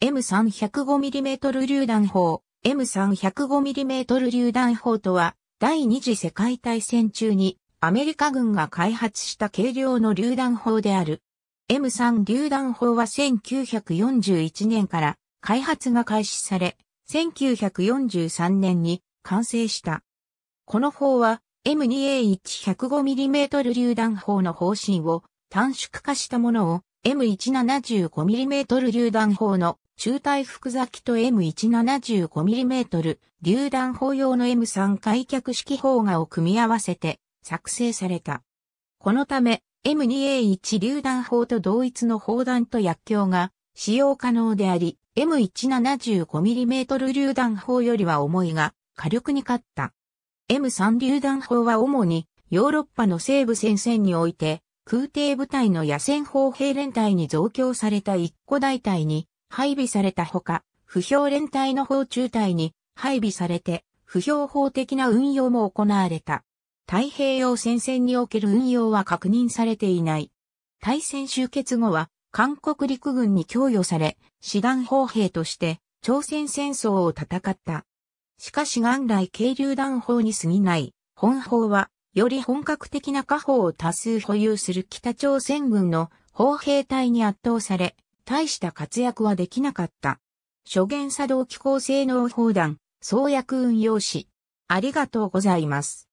M305mm 榴弾砲、M305mm 榴弾砲とは、第二次世界大戦中にアメリカ軍が開発した軽量の榴弾砲である。M3 榴弾砲は1941年から開発が開始され、1943年に完成した。この砲は M2A1105mm 榴弾砲の方針を短縮化したものを M175mm 榴弾砲の中体複雑と M175mm 榴弾砲用の M3 開脚式砲画を組み合わせて作成された。このため M2A1 榴弾砲と同一の砲弾と薬莢が使用可能であり、M175mm 榴弾砲よりは重いが火力に勝った。M3 榴弾砲は主にヨーロッパの西部戦線において空挺部隊の野戦砲兵連隊に増強された一個大隊に配備されたほか、不評連隊の砲中隊に配備されて、不評法的な運用も行われた。太平洋戦線における運用は確認されていない。対戦終結後は、韓国陸軍に供与され、師団砲兵として、朝鮮戦争を戦った。しかし元来軽榴弾砲に過ぎない、本砲はより本格的な火砲を多数保有する北朝鮮軍の砲兵隊に圧倒され、大した活躍はできなかった。諸元作動機構性能砲弾、創薬運用士。ありがとうございます。